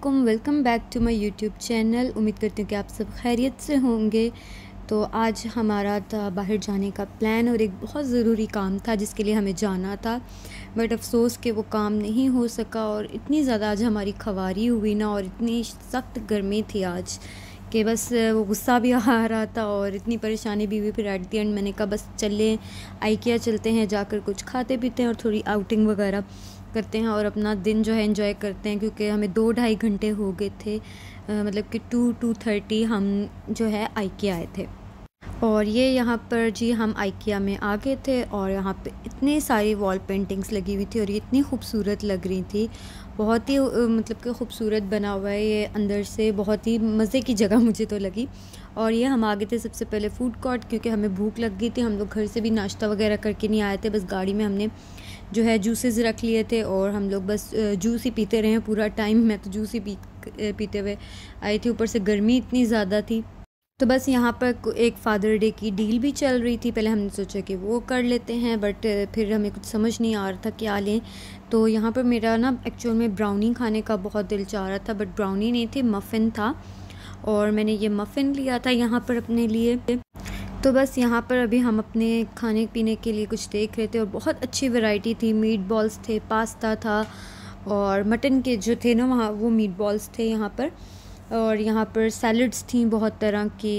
अल्लाम welcome back to my YouTube channel उम्मीद करती हूँ कि आप सब खैरियत से होंगे तो आज हमारा था बाहर जाने का प्लान और एक बहुत ज़रूरी काम था जिसके लिए हमें जाना था बट अफसोस के वो काम नहीं हो सका और इतनी ज़्यादा आज हमारी खवारी हुई ना और इतनी सख्त गर्मी थी आज कि बस वो गुस्सा भी आ रहा था और इतनी परेशानी भी हुई फिर एट दी एंड मैंने कहा बस चले आइकिया चलते हैं जाकर कुछ खाते पीते हैं और थोड़ी आउटिंग वगैरह करते हैं और अपना दिन जो है इन्जॉय करते हैं क्योंकि हमें दो ढाई घंटे हो गए थे मतलब कि टू टू थर्टी हम जो है आइकिया आए थे और ये यहाँ पर जी हम आइकिया में आ गए थे और यहाँ पे इतनी सारी वॉल पेंटिंग्स लगी हुई थी और ये इतनी खूबसूरत लग रही थी बहुत ही मतलब कि खूबसूरत बना हुआ है ये अंदर से बहुत ही मज़े की जगह मुझे तो लगी और ये हम आ गए थे सबसे पहले फूड कोर्ट क्योंकि हमें भूख लग गई थी हम लोग घर से भी नाश्ता वगैरह करके नहीं आए थे बस गाड़ी में हमने जो है जूसेस रख लिए थे और हम लोग बस जूस ही पीते रहे पूरा टाइम मैं तो जूस ही पी पीते हुए आई थी ऊपर से गर्मी इतनी ज़्यादा थी तो बस यहाँ पर एक फादर डे की डील भी चल रही थी पहले हमने सोचा कि वो कर लेते हैं बट फिर हमें कुछ समझ नहीं आ रहा था क्या लें तो यहाँ पर मेरा ना एक्चुअल में ब्राउनी खाने का बहुत दिल चाह रहा था बट ब्राउनी नहीं थी मफ़िन था और मैंने ये मफ़िन लिया था यहाँ पर अपने लिए तो बस यहाँ पर अभी हम अपने खाने पीने के लिए कुछ देख रहे थे और बहुत अच्छी वैरायटी थी मीट बॉल्स थे पास्ता था और मटन के जो थे ना वहाँ वो मीट बॉल्स थे यहाँ पर और यहाँ पर सैलड्स थी बहुत तरह की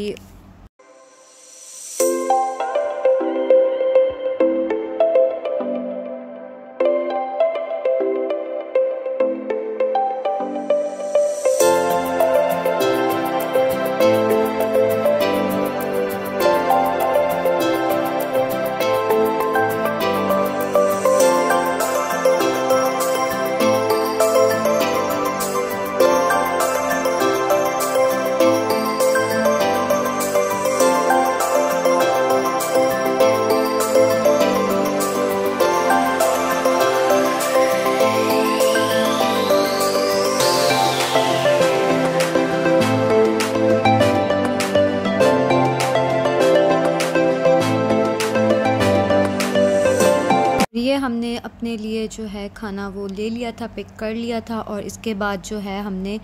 अपने लिए जो है खाना वो ले लिया था पिक कर लिया था और इसके बाद जो है हमने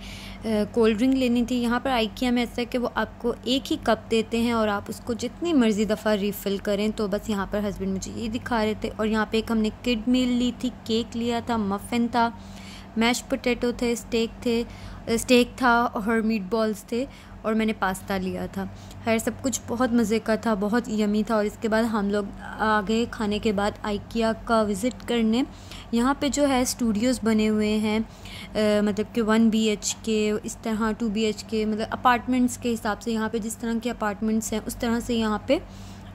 कोल्ड ड्रिंक लेनी थी यहाँ पर आइकिया में ऐसा है कि वो आपको एक ही कप देते हैं और आप उसको जितनी मर्ज़ी दफ़ा रिफ़िल करें तो बस यहाँ पर हस्बैंड मुझे ये दिखा रहे थे और यहाँ पर एक हमने किड मील ली थी केक लिया था मफ़िन था मैश पोटैटो थे स्टेक थे स्टेक था और मीट बॉल्स थे और मैंने पास्ता लिया था खैर सब कुछ बहुत मज़े का था बहुत यमी था और इसके बाद हम लोग आगे खाने के बाद आइकिया का विज़िट करने यहाँ पे जो है स्टूडियोज़ बने हुए हैं आ, मतलब कि वन बी एच के इस तरह टू बी एच के मतलब अपार्टमेंट्स के हिसाब से यहाँ पे जिस तरह के अपार्टमेंट्स हैं उस तरह से यहाँ पे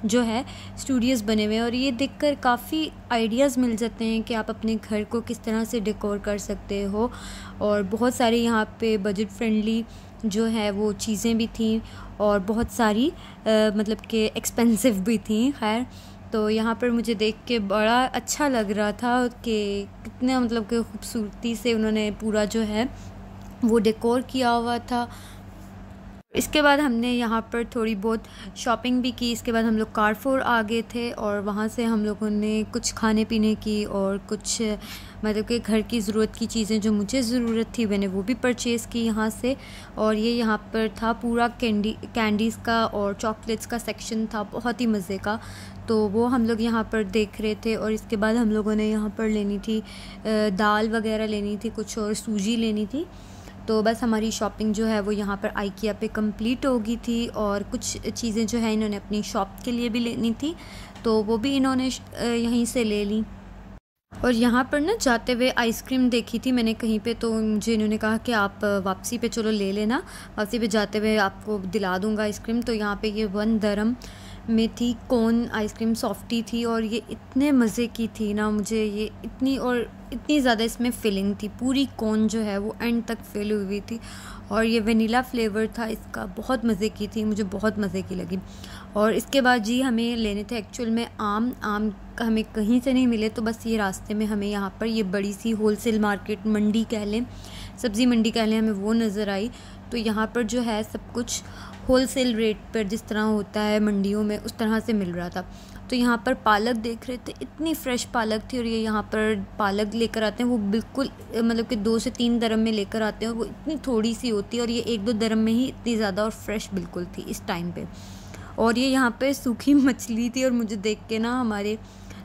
जो है स्टूडियोज़ बने हुए हैं और ये देखकर काफ़ी आइडियाज़ मिल जाते हैं कि आप अपने घर को किस तरह से डेकोर कर सकते हो और बहुत सारे यहाँ पे बजट फ्रेंडली जो है वो चीज़ें भी थी और बहुत सारी मतलब कि एक्सपेंसिव भी थी खैर तो यहाँ पर मुझे देख के बड़ा अच्छा लग रहा था कि कितने मतलब कि खूबसूरती से उन्होंने पूरा जो है वो डेकोर किया हुआ था इसके बाद हमने यहाँ पर थोड़ी बहुत शॉपिंग भी की इसके बाद हम लोग कारफोर आ गए थे और वहाँ से हम लोगों ने कुछ खाने पीने की और कुछ मतलब कि घर की ज़रूरत की चीज़ें जो मुझे ज़रूरत थी मैंने वो भी परचेज़ की यहाँ से और ये यहाँ पर था पूरा कैंडी कैंडीज़ का और चॉकलेट्स का सेक्शन था बहुत ही मज़े का तो वो हम लोग यहाँ पर देख रहे थे और इसके बाद हम लोगों ने यहाँ पर लेनी थी दाल वगैरह लेनी थी कुछ और सूजी लेनी थी तो बस हमारी शॉपिंग जो है वो यहाँ पर आइकिया पे कंप्लीट हो गई थी और कुछ चीज़ें जो है इन्होंने अपनी शॉप के लिए भी लेनी थी तो वो भी इन्होंने यहीं से ले ली और यहाँ पर ना जाते हुए आइसक्रीम देखी थी मैंने कहीं पे तो मुझे इन्होंने कहा कि आप वापसी पे चलो ले लेना वापसी पे जाते हुए आपको दिला दूँगा आइसक्रीम तो यहाँ पे ये वन धर्म में थी कोन आइसक्रीम सॉफ्टी थी और ये इतने मज़े की थी ना मुझे ये इतनी और इतनी ज़्यादा इसमें फिलिंग थी पूरी कोन जो है वो एंड तक फिल हुई थी और ये वनीला फ्लेवर था इसका बहुत मज़े की थी मुझे बहुत मज़े की लगी और इसके बाद जी हमें लेने थे एक्चुअल में आम आम हमें कहीं से नहीं मिले तो बस ये रास्ते में हमें यहाँ पर ये बड़ी सी होलसेल मार्केट मंडी कह लें सब्ज़ी मंडी कह लें हमें वो नज़र आई तो यहाँ पर जो है सब कुछ होल सेल रेट पर जिस तरह होता है मंडियों में उस तरह से मिल रहा था तो यहाँ पर पालक देख रहे थे इतनी फ्रेश पालक थी और ये यहाँ पर पालक लेकर आते हैं वो बिल्कुल मतलब कि दो से तीन दरम में लेकर आते हैं वो इतनी थोड़ी सी होती है और ये एक दो दरम में ही इतनी ज़्यादा और फ्रेश बिल्कुल थी इस टाइम पर और ये यहाँ पर सूखी मछली थी और मुझे देख के ना हमारे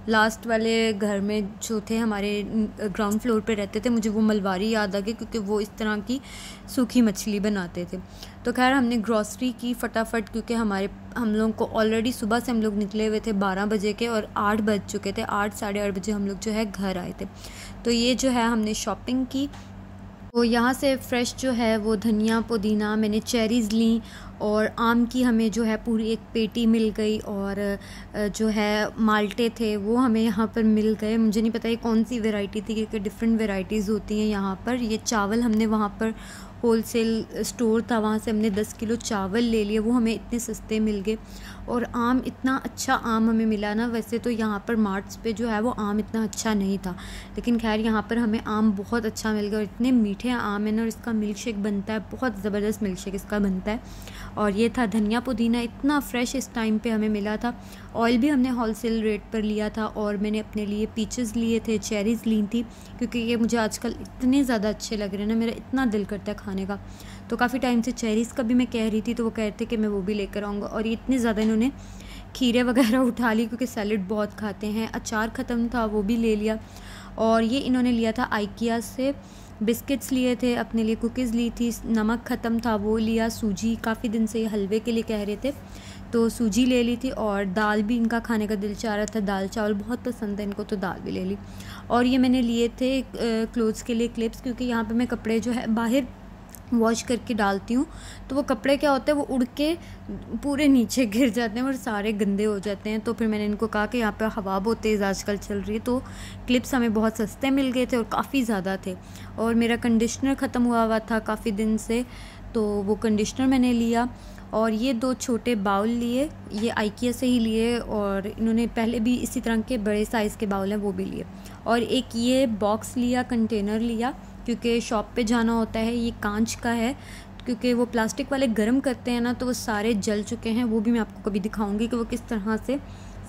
लास्ट वाले घर में जो थे हमारे ग्राउंड फ्लोर पे रहते थे मुझे वो मलवारी याद आ गई क्योंकि वो इस तरह की सूखी मछली बनाते थे तो खैर हमने ग्रॉसरी की फटाफट क्योंकि हमारे हम लोगों को ऑलरेडी सुबह से हम लोग निकले हुए थे बारह बजे के और आठ बज चुके थे आठ साढ़े आठ बजे हम लोग जो है घर आए थे तो ये जो है हमने शॉपिंग की तो यहाँ से फ्रेश जो है वो धनिया पुदीना मैंने चेरीज़ ली और आम की हमें जो है पूरी एक पेटी मिल गई और जो है माल्टे थे वो हमें यहाँ पर मिल गए मुझे नहीं पता ये कौन सी वेराइटी थी क्योंकि डिफरेंट वेराइटीज़ होती हैं यहाँ पर ये चावल हमने वहाँ पर होल सेल स्टोर था वहाँ से हमने दस किलो चावल ले लिए वो हमें इतने सस्ते मिल गए और आम इतना अच्छा आम हमें मिला ना वैसे तो यहाँ पर मार्ट्स पे जो है वो आम इतना अच्छा नहीं था लेकिन खैर यहाँ पर हमें आम बहुत अच्छा मिल गया और इतने मीठे आम हैं ना और इसका मिल्क शेक बनता है बहुत ज़बरदस्त मिल्क शेक इसका बनता है और ये था धनिया पुदीना इतना फ्रेश इस टाइम पे हमें मिला था ऑयल भी हमने होलसेल रेट पर लिया था और मैंने अपने लिए पीचेस लिए थे चेरीज़ ली थी क्योंकि ये मुझे आजकल इतने ज़्यादा अच्छे लग रहे हैं ना मेरा इतना दिल करता है खाने का तो काफ़ी टाइम से चेरीज़ का भी मैं कह रही थी तो वो कह रहे थे कि मैं वो भी लेकर आऊँगा और ये इतने ज़्यादा इन्होंने खीरे वगैरह उठा ली क्योंकि सैलड बहुत खाते हैं अचार ख़त्म था वो भी ले लिया और ये इन्होंने लिया था आइकिया से बिस्किट्स लिए थे अपने लिए कुकीज़ ली थी नमक ख़त्म था वो लिया सूजी काफ़ी दिन से हलवे के लिए कह रहे थे तो सूजी ले ली थी और दाल भी इनका खाने का दिल चाह रहा था दाल चावल बहुत पसंद है इनको तो दाल भी ले ली और ये मैंने लिए थे क्लोथ्स के लिए क्लिप्स क्योंकि यहाँ पे मैं कपड़े जो है बाहर वॉश करके डालती हूँ तो वो कपड़े क्या होते हैं वो उड़ के पूरे नीचे गिर जाते हैं और सारे गंदे हो जाते हैं तो फिर मैंने इनको कहा कि यहाँ पर हवा बहुत तेज़ आजकल चल रही है तो क्लिप्स हमें बहुत सस्ते मिल गए थे और काफ़ी ज़्यादा थे और मेरा कंडीशनर ख़त्म हुआ हुआ था काफ़ी दिन से तो वो कंडीशनर मैंने लिया और ये दो छोटे बाउल लिए ये आइकिया से ही लिए और इन्होंने पहले भी इसी तरह के बड़े साइज़ के बाउल हैं वो भी लिए और एक ये बॉक्स लिया कंटेनर लिया क्योंकि शॉप पे जाना होता है ये कांच का है क्योंकि वो प्लास्टिक वाले गर्म करते हैं ना तो वो सारे जल चुके हैं वो भी मैं आपको कभी दिखाऊंगी कि वो किस तरह से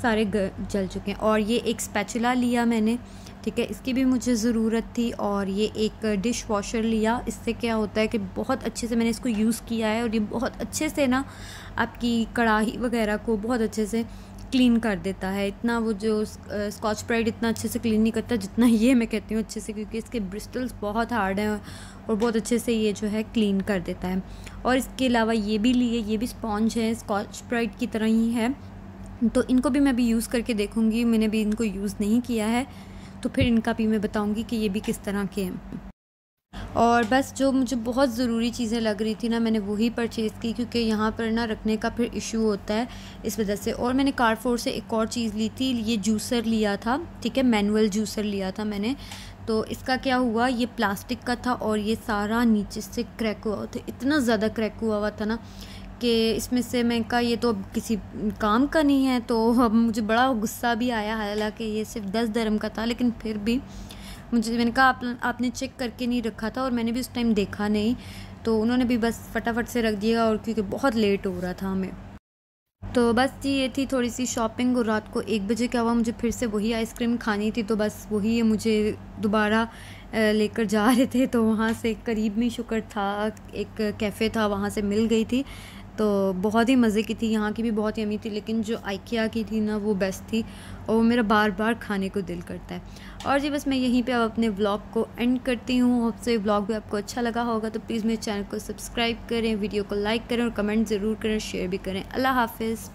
सारे जल चुके हैं और ये एक स्पैचुला लिया मैंने ठीक है इसकी भी मुझे ज़रूरत थी और ये एक डिश वॉशर लिया इससे क्या होता है कि बहुत अच्छे से मैंने इसको यूज़ किया है और ये बहुत अच्छे से ना आपकी कढ़ाई वगैरह को बहुत अच्छे से क्लीन कर देता है इतना वो जो स्कॉच प्राइड इतना अच्छे से क्लीन नहीं करता जितना ये मैं कहती हूँ अच्छे से क्योंकि इसके ब्रिस्टल्स बहुत हार्ड हैं और बहुत अच्छे से ये जो है क्लीन कर देता है और इसके अलावा ये भी लिए ये भी स्पॉन्ज है स्कॉच प्राइड की तरह ही है तो इनको भी मैं अभी यूज़ करके देखूँगी मैंने भी इनको यूज़ नहीं किया है तो फिर इनका भी मैं बताऊँगी कि ये भी किस तरह के हैं और बस जो मुझे बहुत ज़रूरी चीज़ें लग रही थी ना मैंने वही परचेज़ की क्योंकि यहाँ पर ना रखने का फिर इशू होता है इस वजह से और मैंने कारफोर से एक और चीज़ ली थी ये जूसर लिया था ठीक है मैनुअल जूसर लिया था मैंने तो इसका क्या हुआ ये प्लास्टिक का था और ये सारा नीचे से क्रैक हुआ था इतना ज़्यादा क्रैक हुआ हुआ था ना कि इसमें से मैं कहा ये तो अब किसी काम का नहीं है तो अब मुझे बड़ा गुस्सा भी आया हालांकि ये सिर्फ दस धर्म का था लेकिन फिर भी मुझे मैंने कहा आप आपने चेक करके नहीं रखा था और मैंने भी उस टाइम देखा नहीं तो उन्होंने भी बस फटाफट से रख दिया और क्योंकि बहुत लेट हो रहा था हमें तो बस जी ये थी थोड़ी सी शॉपिंग और रात को एक बजे क्या हुआ मुझे फिर से वही आइसक्रीम खानी थी तो बस वही मुझे दोबारा लेकर जा रहे थे तो वहाँ से करीब में शुक्र था एक कैफ़े था वहाँ से मिल गई थी तो बहुत ही मज़े की थी यहाँ की भी बहुत ही अमी थी लेकिन जो आइकिया की थी ना वो बेस्ट थी और वो मेरा बार बार खाने को दिल करता है और जी बस मैं यहीं पे अब अपने व्लॉग को एंड करती हूँ होपसो से व्लॉग भी आपको अच्छा लगा होगा तो प्लीज़ मेरे चैनल को सब्सक्राइब करें वीडियो को लाइक करें और कमेंट ज़रूर करें शेयर भी करें अल्लाह हाफिज़